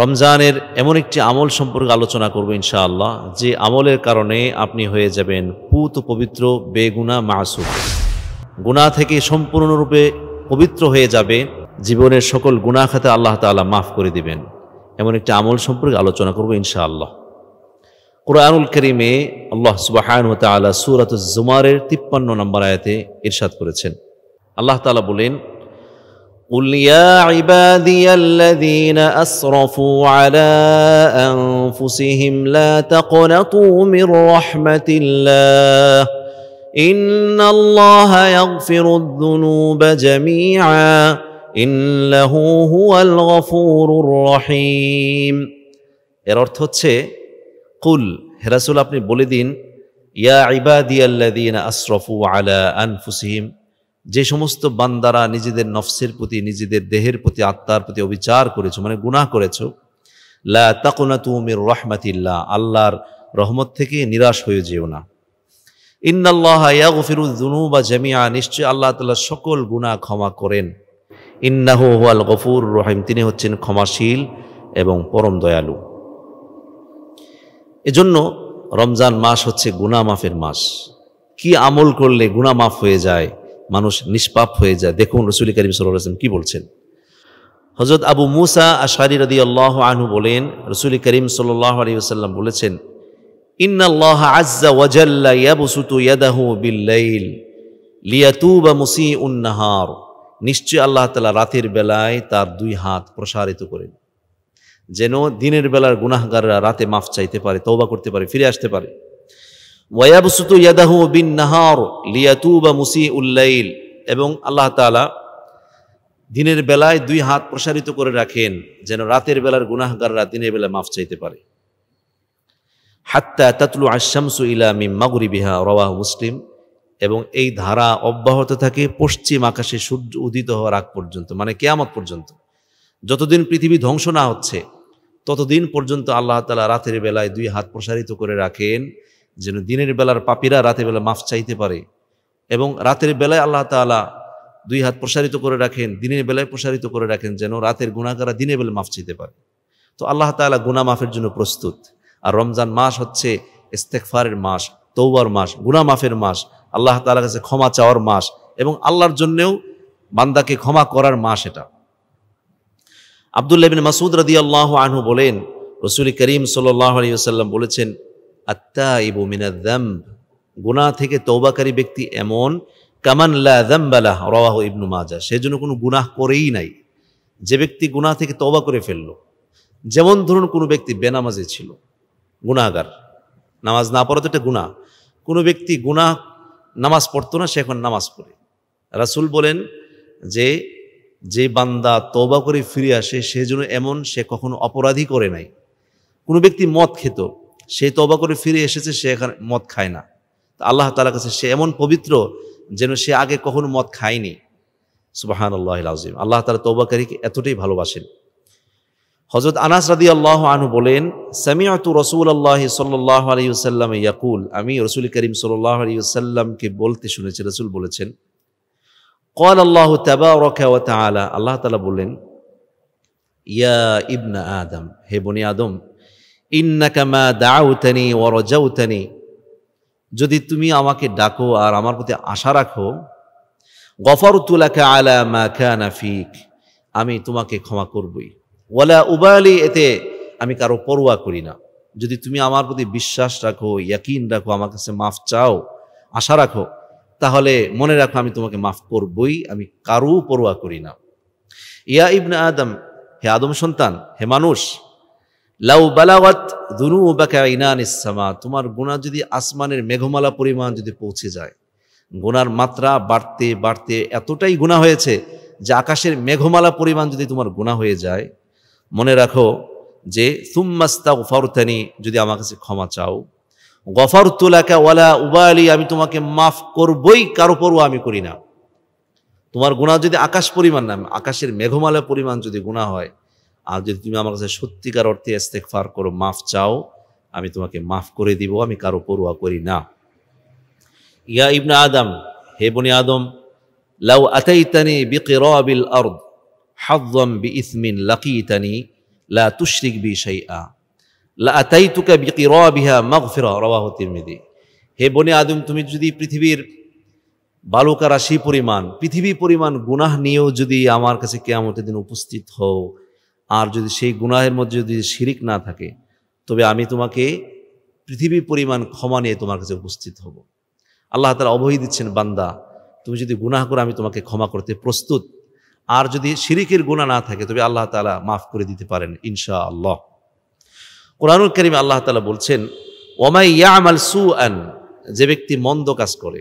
রমজানের এমন একটি আমল সম্পর্কে আলোচনা করব ইনশাআল্লাহ যে আমলের কারণে আপনি হয়ে যাবেন পুত পবিত্র বেগুনা মাসুক গুণা থেকে সম্পূর্ণরূপে পবিত্র হয়ে যাবে জীবনের সকল গুণা খাতে আল্লাহ তালা মাফ করে দিবেন এমন একটি আমল সম্পর্কে আলোচনা করব ইনশাআল্লাহ কোরআনুল করিমে আল্লাহ সুবাহান তালা সুরাত জুমারের তিপ্পান্ন নম্বর আয়াতে ইরশাদ করেছেন আল্লাহ তালা বলেন قل يا عبادي الذين اسرفوا على انفسهم لا تقنطوا من رحمه الله ان الله يغفر الذنوب جميعا انه هو الغفور الرحيم এর অর্থ হচ্ছে কুল হে রাসূল আপনি বলে দিন ইয়া ইবাদিয়াল্লাযীনা আসরাফু যে সমস্ত বান্দারা নিজেদের নফসের প্রতি নিজেদের দেহের প্রতি আত্মার প্রতি অবিচার করেছো মানে গুনাহ করেছো লা তাকুনা তুমির রহমাতিল্লা আল্লাহর রহমত থেকে নিরাশ হয়ে যেও না ইন্নাল্লাহ ইয়াগফিরুদ্দুনু বা জামিয়া নিশ্চয় আল্লাহ তালা সকল গুণা ক্ষমা করেন ইন্নাহু ওয়াল গফুর রহিম তিনি হচ্ছেন ক্ষমাশীল এবং পরম দয়ালু এজন্য রমজান মাস হচ্ছে গুণা মাফের মাস কি আমল করলে গুণা মাফ হয়ে যায় মানুষ নিষ্পাপ হয়ে যায় দেখুন রসুল করিম সাল্লাম কি বলছেন হজরত আবু মুসা আশারি রদি আল্লাহ আনহু বলেন রসুল করিম সাল্লাহ আলী আসাল্লাম বলেছেন ইন্নাল্লাহ আজ্জা ওয়াজাল্লা ইয়াবসুতু ইয়াদাহু বিল্লাইল লিয়াতুবা মুসি উন্নাহার নিশ্চয় আল্লাহ তালা রাতের বেলায় তার দুই হাত প্রসারিত করেন যেন দিনের বেলার গুনাহগাররা রাতে মাফ চাইতে পারে তৌবা করতে পারে ফিরে আসতে পারে ইয়াদাহু বিন লিয়াতু বা মুসি উল্লাইল এবং আল্লাহ দিনের বেলায় দুই হাত প্রসারিত করে রাখেন যেন রাতের বেলার গুনাহগাররা দিনের বেলা মাফ চাইতে পারে হাত্তা তাতলু আশামসু ইলামি মাগুরি বিহা রবাহ মুসলিম এবং এই ধারা অব্যাহত থাকে পশ্চিম আকাশে সূর্য উদিত হওয়ার আগ পর্যন্ত মানে কেয়ামত পর্যন্ত যতদিন পৃথিবী ধ্বংস না হচ্ছে ততদিন পর্যন্ত আল্লাহ তালা রাতের বেলায় দুই হাত প্রসারিত করে রাখেন যেন দিনের বেলার পাপিরা রাতের বেলা মাফ চাইতে পারে এবং রাতের বেলায় আল্লাহ তালা দুই হাত প্রসারিত করে রাখেন দিনের বেলায় প্রসারিত করে রাখেন যেন রাতের গুণাকারা দিনের বেলা মাফ চাইতে পারে তো আল্লাহ তালা গুণা মাফের জন্য প্রস্তুত আর রমজান মাস হচ্ছে ইস্তেকফারের মাস তৌবার মাস গুণা মাফের মাস আল্লাহ তালা কাছে ক্ষমা চাওয়ার মাস এবং আল্লাহর জন্যেও বান্দাকে ক্ষমা করার মাস এটা আবদুল্লাহ মাসুদ রদি আল্লাহ আনহু বলেন রসুল করিম সাল্লাহ আলিয়া বলেছেন আত্মা মিনা মিনাদ্দাম গুণা থেকে তৌবাকারী ব্যক্তি এমন কামানলা দাম্বালাহ রওয়াহ ইবনু মাজা সে জন্য কোনো গুনাহ করেই নাই যে ব্যক্তি গুনাহ থেকে তবা করে ফেলল যেমন ধরুন কোনো ব্যক্তি বেনামাজে ছিল গুণাগার নামাজ না পড়া তো একটা গুণা কোনো ব্যক্তি গুণা নামাজ পড়তো না সে এখন নামাজ পড়ে রাসুল বলেন যে যে বান্দা তবা করে ফিরে আসে সে জন্য এমন সে কখনো অপরাধী করে নাই কোনো ব্যক্তি মদ খেত সে তবা করে ফিরে এসেছে সে এখানে মদ খায় না আল্লাহ তালা কাছে সে এমন পবিত্র যেন সে আগে কখনো মদ খায়নি সুবাহান আল্লাহ আজিম আল্লাহ তালা তৌবাকারীকে এতটাই ভালোবাসেন হজরত আনাস রাদি আল্লাহ আনু বলেন সামিয়াতু রসুল আল্লাহ সাল্লাহ আলিউসাল্লাম ইয়াকুল আমি রসুল করিম সাল্লাহ আলিউসাল্লামকে বলতে শুনেছি রসুল বলেছেন কল আল্লাহ তাবা আল্লাহ তালা বলেন ইয়া ইবনা আদম হে বনি আদম ইন্নাকামা দাউতানি ওরজাউতানি যদি তুমি আমাকে ডাকো আর আমার প্রতি আশা রাখো গফরতুলাকা আলা মা কানা ফিক আমি তোমাকে ক্ষমা করবই ওলা উবালি এতে আমি কারো পরোয়া করি না যদি তুমি আমার প্রতি বিশ্বাস রাখো ইয়াকিন রাখো আমার কাছে মাফ চাও আশা রাখো তাহলে মনে রাখো আমি তোমাকে মাফ করবই আমি কারো পরোয়া করি না ইয়া ইবনে আদম হে আদম সন্তান হে মানুষ লাউ বালাওয়াত দুনু বাকা ইনান ইসামা তোমার গুণা যদি আসমানের মেঘমালা পরিমাণ যদি পৌঁছে যায় গুনার মাত্রা বাড়তে বাড়তে এতটাই গুণা হয়েছে যে আকাশের মেঘমালা পরিমাণ যদি তোমার গুণা হয়ে যায় মনে রাখো যে সুম্মাস্তা গফারুতানি যদি আমার কাছে ক্ষমা চাও গফার তুলাকা ওয়ালা উবালি আমি তোমাকে মাফ করবই কারো পরও আমি করি না তোমার গুণা যদি আকাশ পরিমাণ না আকাশের মেঘমালা পরিমাণ যদি গুণা হয় আর যদি তুমি আমার কাছে সত্যিকার অর্থে ফার করো মাফ চাও আমি তোমাকে মাফ করে দিব আমি কারো পড়ুয়া করি না ইয়া ইবনা আদম হে বনি আদম লাউ আতাইতানি বিকিরাবিল আরদ হাযম বিইসমিন লাকিতানি লা তুশরিক বি শাইআ লা আতাইতুকা বিকিরাবিহা মাগফিরা রাওয়াহু তিরমিজি হে বনি আদম তুমি যদি পৃথিবীর বালুকা রাশি পরিমাণ পৃথিবী পরিমাণ গুনাহ নিয়েও যদি আমার কাছে কেয়ামতের দিন উপস্থিত হও আর যদি সেই গুনাহের মধ্যে যদি শিরিক না থাকে তবে আমি তোমাকে পৃথিবী পরিমাণ ক্ষমা নিয়ে তোমার কাছে উপস্থিত হব আল্লাহ তারা অবহি দিচ্ছেন বান্দা তুমি যদি গুনাহ করে আমি তোমাকে ক্ষমা করতে প্রস্তুত আর যদি শিরিকের গুণা না থাকে তবে আল্লাহ তালা মাফ করে দিতে পারেন ইনশা আল্লাহ কোরআনুল করিম আল্লাহ তালা বলছেন ওমাই আল সু আন যে ব্যক্তি মন্দ কাজ করে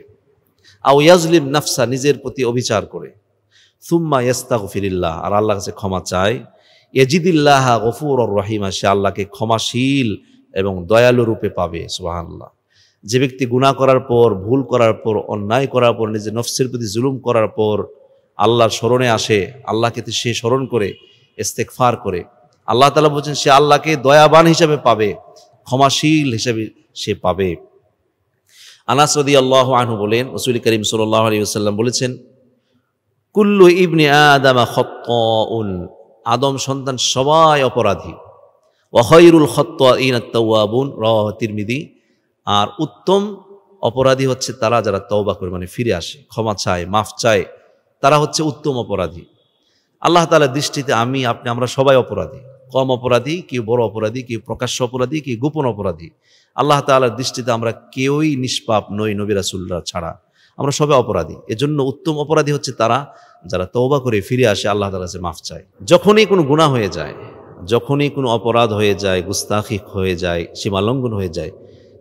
আও ইয়াজলিম নাফসা নিজের প্রতি অবিচার করে সুম্মা ফিরিল্লাহ আর আল্লাহ কাছে ক্ষমা চায় এজিদিল্লাহ গফুর রহিমা সে আল্লাহকে ক্ষমাশীল এবং দয়ালু রূপে পাবে সুবাহান্লাহ যে ব্যক্তি গুণা করার পর ভুল করার পর অন্যায় করার পর নিজের নফসের প্রতি জুলুম করার পর আল্লাহর স্মরণে আসে আল্লাহকে সে স্মরণ করে ইস্তেকফার করে আল্লাহ তালা বলছেন সে আল্লাহকে দয়াবান হিসাবে পাবে ক্ষমাশীল হিসাবে সে পাবে আনাসদি আল্লাহ আনহু বলেন ওসুল করিম সাল্লাহ আলী বলেছেন কুল্লু ইবনে আদামা খত আদম সন্তান সবাই অপরাধী ওয়াহইরুল খত্তাবুন রিরমিদি আর উত্তম অপরাধী হচ্ছে তারা যারা তওবা করে মানে ফিরে আসে ক্ষমা চায় মাফ চায় তারা হচ্ছে উত্তম অপরাধী আল্লাহ তালার দৃষ্টিতে আমি আপনি আমরা সবাই অপরাধী কম অপরাধী কেউ বড় অপরাধী কেউ প্রকাশ্য অপরাধী কি গোপন অপরাধী আল্লাহ তালার দৃষ্টিতে আমরা কেউই নিষ্পাপ নই নবিরাসুল্লাহ ছাড়া আমরা সবে অপরাধী এজন্য উত্তম অপরাধী হচ্ছে তারা যারা তওবা করে ফিরে আসে আল্লাহ তালা সে মাফ চায় যখনই কোনো গুণা হয়ে যায় যখনই কোনো অপরাধ হয়ে যায় গুস্তাখি হয়ে যায় সীমালঙ্ঘন হয়ে যায়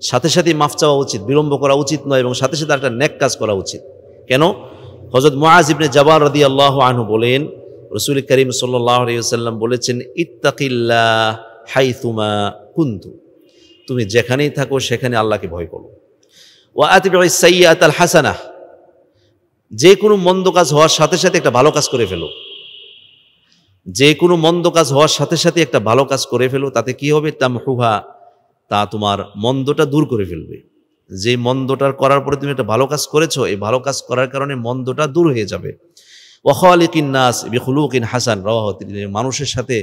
সাথে সাথে মাফ চাওয়া উচিত বিলম্ব করা উচিত নয় এবং সাথে সাথে একটা ন্যাক কাজ করা উচিত কেন হজরত মহাজিবনে ইবনে রদি আল্লাহ আনহু বলেন রসুল করিম সাল্লাম বলেছেন ইত্তাকিল্লা হাইতুমা কুন্তু তুমি যেখানেই থাকো সেখানে আল্লাহকে ভয় করো ওয়া আতিবাই সাইয়াত আল হাসানা যে কোনো মন্দ কাজ হওয়ার সাথে সাথে একটা ভালো কাজ করে ফেলো যে কোনো মন্দ কাজ হওয়ার সাথে সাথে একটা ভালো কাজ করে ফেলো তাতে কি হবে তামহুহা তা তোমার মন্দটা দূর করে ফেলবে যে মন্দটার করার পরে তুমি একটা ভালো কাজ করেছো এই ভালো কাজ করার কারণে মন্দটা দূর হয়ে যাবে ওয়ালিকিন নাস বিখলুকিন হাসান রওয়াহতিন মানুষের সাথে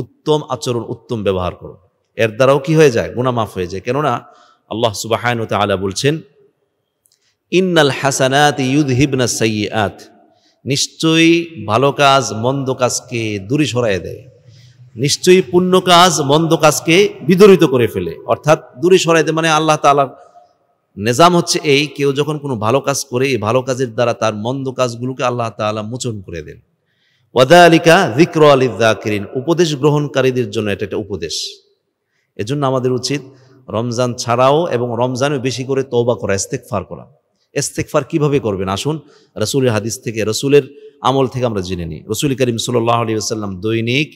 উত্তম আচরণ উত্তম ব্যবহার করো এর দ্বারাও কি হয়ে যায় গুণা মাফ হয়ে যায় কেননা আল্লাহ সুবাহায়ন তালা বলছেন ইন্নাল হাসানাত ইউদহিবনা সৈয়াত নিশ্চয়ই ভালো কাজ মন্দ কাজকে দূরে সরাই দেয় নিশ্চয়ই পুণ্য কাজ মন্দ কাজকে বিদরিত করে ফেলে অর্থাৎ দূরে সরাই দেয় মানে আল্লাহ তালার নিজাম হচ্ছে এই কেউ যখন কোনো ভালো কাজ করে এই ভালো কাজের দ্বারা তার মন্দ কাজগুলোকে আল্লাহ তালা মোচন করে দেন আলিকা জিক্র আলী জাকিরিন উপদেশ গ্রহণকারীদের জন্য এটা একটা উপদেশ এজন্য আমাদের উচিত রমজান ছাড়াও এবং রমজানে বেশি করে তৌবা করা ইস্তেকফার করা ইস্তেকফার কিভাবে করবেন আসুন রসুলের হাদিস থেকে রসুলের আমল থেকে আমরা জেনে নিই রসুল করিম সাল্লাহ আলী আসাল্লাম দৈনিক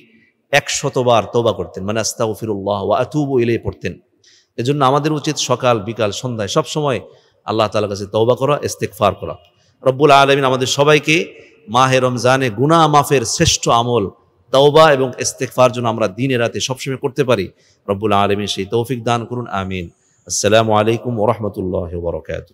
একশতবার তৌবা করতেন মানে আস্তা উফিরুল্লাহ ওয়া আতুবু ইলে পড়তেন এজন্য আমাদের উচিত সকাল বিকাল সন্ধ্যায় সব সময় আল্লাহ তালার কাছে তৌবা করা ইস্তেকফার করা রব্বুল আলমিন আমাদের সবাইকে মাহে রমজানে গুনা মাফের শ্রেষ্ঠ আমল তওবা এবং ইস্তেকফার জন্য আমরা দিনে রাতে সবসময় করতে পারি রব্বুল আলমী সেই তৌফিক দান করুন আমিন আসসালামু আলাইকুম ওরহমতুল্লাহ বরকাত